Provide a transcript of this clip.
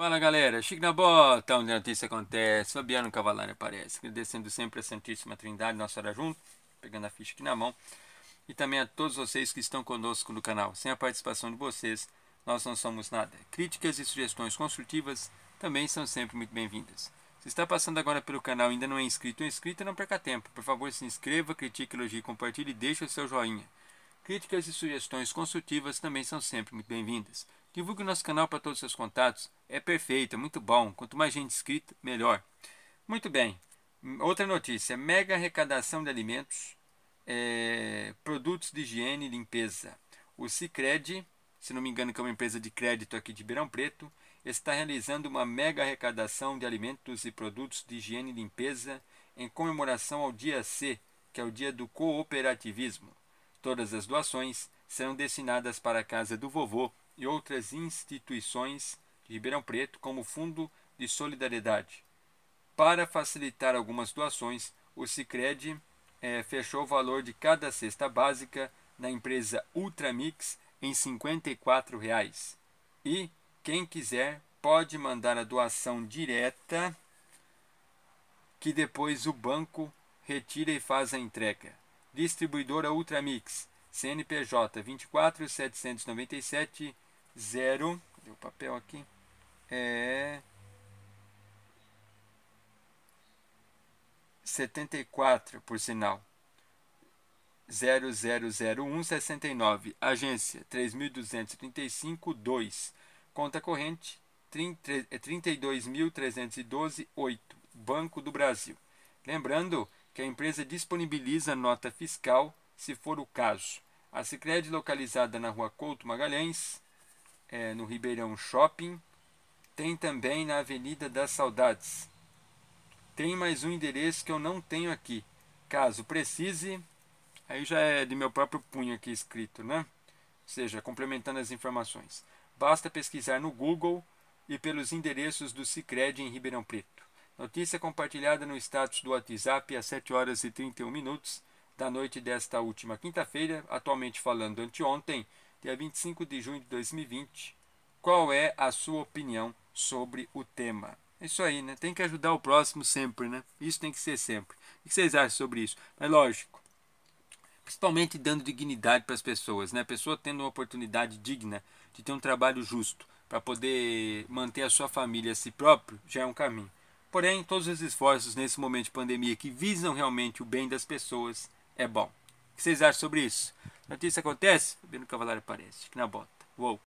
Fala galera, Chico na bota, onde a notícia acontece, Fabiano Cavalari aparece, agradecendo sempre a Santíssima Trindade, Nossa Senhora junto, pegando a ficha aqui na mão, e também a todos vocês que estão conosco no canal. Sem a participação de vocês, nós não somos nada. Críticas e sugestões construtivas também são sempre muito bem-vindas. Se está passando agora pelo canal e ainda não é inscrito ou é inscrita, não perca tempo. Por favor, se inscreva, critique, elogie, compartilhe e deixe o seu joinha. Críticas e sugestões construtivas também são sempre muito bem-vindas. Divulgue o nosso canal para todos os seus contatos. É perfeito, é muito bom. Quanto mais gente inscrita, melhor. Muito bem. Outra notícia: mega arrecadação de alimentos, é, produtos de higiene e limpeza. O Cicred, se não me engano, que é uma empresa de crédito aqui de Beirão Preto, está realizando uma mega arrecadação de alimentos e produtos de higiene e limpeza em comemoração ao Dia C, que é o Dia do Cooperativismo. Todas as doações serão destinadas para a casa do vovô e outras instituições de Ribeirão Preto, como Fundo de Solidariedade. Para facilitar algumas doações, o Cicred é, eh, fechou o valor de cada cesta básica na empresa Ultramix em R$ 54,00. E quem quiser pode mandar a doação direta que depois o banco retira e faz a entrega. Distribuidora Ultramix, CNPJ 24797 zero, o papel aqui, é 74, por sinal. 000169, agência 3235-2, conta corrente 32.312-8, é Banco do Brasil. Lembrando que a empresa disponibiliza nota fiscal, se for o caso. A Sicredi localizada na rua Couto Magalhães, é, no Ribeirão Shopping. Tem também na Avenida das Saudades. Tem mais um endereço que eu não tenho aqui. Caso precise, aí já é de meu próprio punho aqui escrito, né? Ou seja, complementando as informações. Basta pesquisar no Google e pelos endereços do Cicred em Ribeirão Preto. Notícia compartilhada no status do WhatsApp às 7 horas e 31 minutos da noite desta última quinta-feira, atualmente falando anteontem, dia 25 de junho de 2020. Qual é a sua opinião sobre o tema? É isso aí, né? Tem que ajudar o próximo sempre, né? Isso tem que ser sempre. O que vocês acham sobre isso? É lógico, principalmente dando dignidade para as pessoas, né? A pessoa tendo uma oportunidade digna de ter um trabalho justo para poder manter a sua família a si próprio já é um caminho. Porém, todos os esforços nesse momento de pandemia que visam realmente o bem das pessoas é bom. O que vocês acham sobre isso? Notícia acontece, o Cavalar aparece. Que na bota. Uou.